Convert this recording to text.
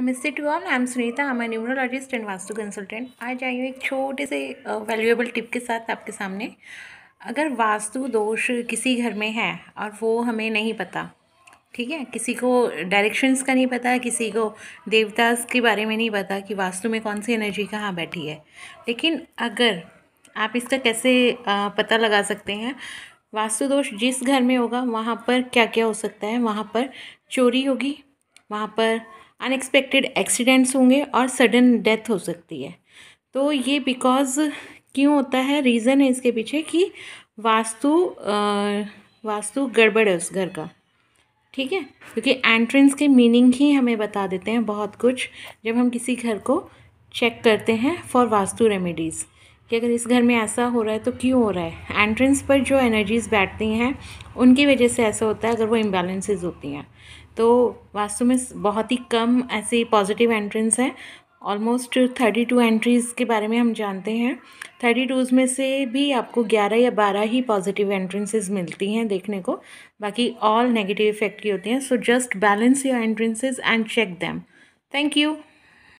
नमस्ते to all I am Sunita I am numerologist and vastu consultant आज आई हूँ एक छोटे से वैल्यूएबल टिप के साथ आपके सामने अगर वास्तु दोष किसी घर में है और वो हमें नहीं पता ठीक है किसी को डायरेक्शंस का नहीं पता किसी को देवताज के बारे में नहीं पता कि वास्तु में कौन सी एनर्जी कहाँ बैठी है लेकिन अगर आप इसका कैसे पता लगा सकते हैं वास्तु दोष जिस घर में होगा वहाँ पर क्या क्या हो सकता है वहाँ पर चोरी होगी वहाँ पर अनएक्सपेक्टेड एक्सीडेंट्स होंगे और सडन डेथ हो सकती है तो ये बिकॉज क्यों होता है रीज़न है इसके पीछे कि वास्तु आ, वास्तु गड़बड़ है उस घर का ठीक है क्योंकि एंट्रेंस के मीनिंग ही हमें बता देते हैं बहुत कुछ जब हम किसी घर को चेक करते हैं फॉर वास्तु रेमेडीज़ कि अगर इस घर में ऐसा हो रहा है तो क्यों हो रहा है एंट्रेंस पर जो एनर्जीज़ बैठती हैं उनकी वजह से ऐसा होता है अगर वो इम्बेलेंसेज होती हैं तो वास्तव में बहुत ही कम ऐसे पॉजिटिव एंट्रेंस हैं ऑलमोस्ट थर्टी टू एंट्रीज़ के बारे में हम जानते हैं थर्टी टूज़ में से भी आपको ग्यारह या बारह ही पॉजिटिव एंट्रेंसेज मिलती हैं देखने को बाकी ऑल नेगेटिव इफेक्ट की होती हैं so just balance your entrances and check them thank you